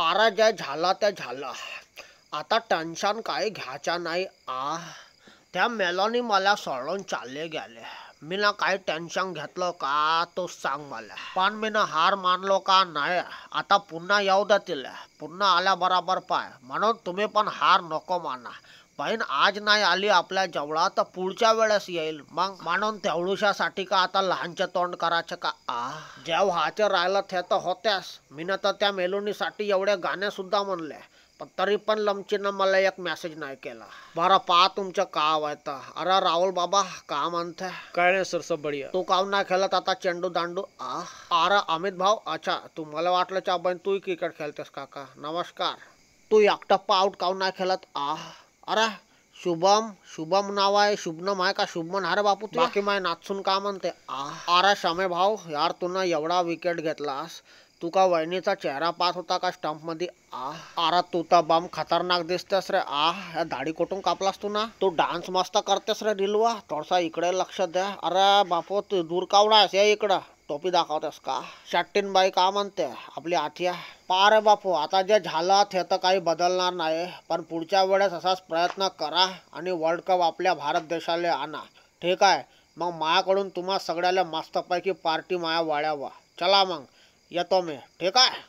आरा ज्या झाला त्या झाला आता टेन्शन काही घ्यायचा नाही आ त्या मेलोनी मला सोडून चालले गेले मी ना काही टेन्शन घेतलं का तो सांग मला पण मी ना हार मानलो का नाही आता पुन्हा येऊ तिला पुन्हा बरोबर पाय म्हणून तुम्ही पण हार नको माना बहीण आज नाही आली आपल्या जवळा तर पुढच्या वेळेस येईल मग मानून तेवढुशासाठी का आता लहानचे तोंड करायचे का आ जेव हाचे राहिलं ते तर होत्यास मीनं तर त्या मेलोनीसाठी एवढे गाणे सुद्धा म्हणले पण तरी पण लमचीनं मला एक मेसेज नाही केला बरं पा तुमचं काव आहे अरे राहुल बाबा का म्हणते काय नाही सर सब बढिया तू काव नाही खेळत आता चेंडू दांडू आ अरे अमित भाऊ अच्छा तू मला वाटलं चा बहीण तू क्रिकेट खेळतेस काका नमस्कार तू एकटा आउट काव नाही खेळत आ अरे शुभम शुभम नाव आहे शुभनम आहे का शुभमन अरे बापू तू बाकी माय नाचून का म्हणते अरे शमे भाऊ यार तुनं एवढा विकेट घेतलास तू का वहिनीचा चेहरा पाहत होता का स्टंपमध्ये मध्ये अरे तू तर बम खतरनाक दिसतेस रे आ या दाढी कुठून कापलास तू ना तू डान्स मस्त करतेस रे रिलवा थोडसा इकडे लक्ष द्या अरे बापू तू दूर आहेस या इकडं टोपी दाखवतेस का शॅट्टीन बाई का म्हणते आपली आथिया पारे बापू आता जे झालं ते तर काही बदलणार नाही पण पुढच्या वेळेस असाच प्रयत्न करा आणि वर्ल्ड कप आपल्या भारत देशाला आणा ठीक आहे मग मायाकडून तुम्हा सगळ्याला मस्तपैकी पार्टी माया वाळ्यावा चला मग येतो मी ठीक आहे